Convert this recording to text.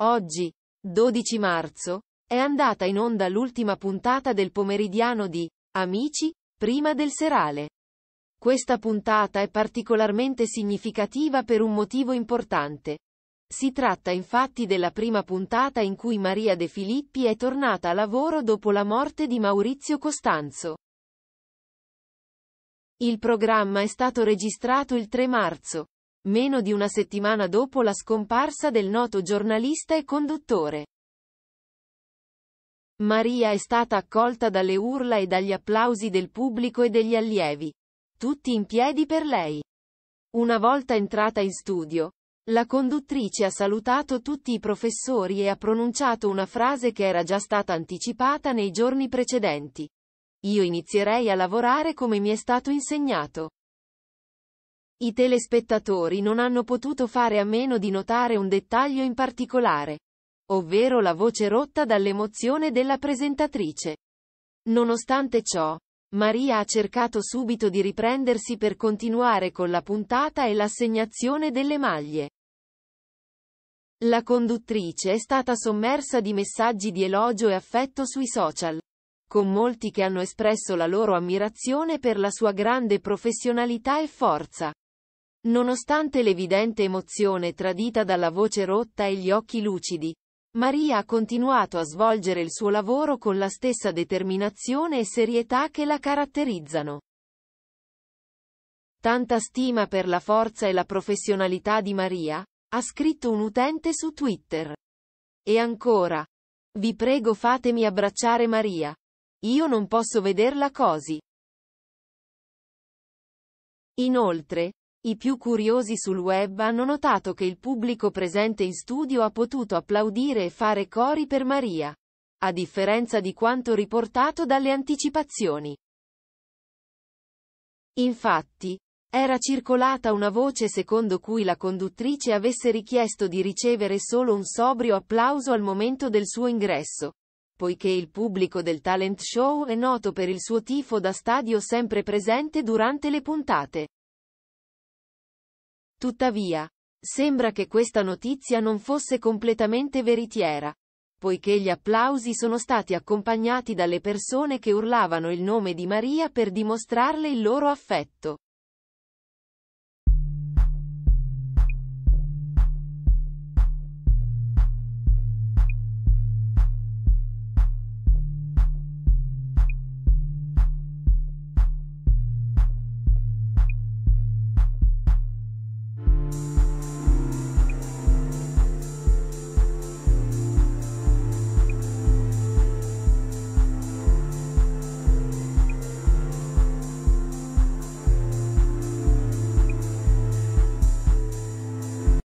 Oggi, 12 marzo, è andata in onda l'ultima puntata del pomeridiano di Amici, prima del serale. Questa puntata è particolarmente significativa per un motivo importante. Si tratta infatti della prima puntata in cui Maria De Filippi è tornata a lavoro dopo la morte di Maurizio Costanzo. Il programma è stato registrato il 3 marzo, meno di una settimana dopo la scomparsa del noto giornalista e conduttore. Maria è stata accolta dalle urla e dagli applausi del pubblico e degli allievi. Tutti in piedi per lei. Una volta entrata in studio, la conduttrice ha salutato tutti i professori e ha pronunciato una frase che era già stata anticipata nei giorni precedenti. Io inizierei a lavorare come mi è stato insegnato. I telespettatori non hanno potuto fare a meno di notare un dettaglio in particolare, ovvero la voce rotta dall'emozione della presentatrice. Nonostante ciò, Maria ha cercato subito di riprendersi per continuare con la puntata e l'assegnazione delle maglie. La conduttrice è stata sommersa di messaggi di elogio e affetto sui social, con molti che hanno espresso la loro ammirazione per la sua grande professionalità e forza. Nonostante l'evidente emozione tradita dalla voce rotta e gli occhi lucidi, Maria ha continuato a svolgere il suo lavoro con la stessa determinazione e serietà che la caratterizzano. Tanta stima per la forza e la professionalità di Maria, ha scritto un utente su Twitter. E ancora. Vi prego fatemi abbracciare Maria. Io non posso vederla così. Inoltre, i più curiosi sul web hanno notato che il pubblico presente in studio ha potuto applaudire e fare cori per Maria, a differenza di quanto riportato dalle anticipazioni. Infatti, era circolata una voce secondo cui la conduttrice avesse richiesto di ricevere solo un sobrio applauso al momento del suo ingresso, poiché il pubblico del talent show è noto per il suo tifo da stadio sempre presente durante le puntate. Tuttavia, sembra che questa notizia non fosse completamente veritiera, poiché gli applausi sono stati accompagnati dalle persone che urlavano il nome di Maria per dimostrarle il loro affetto.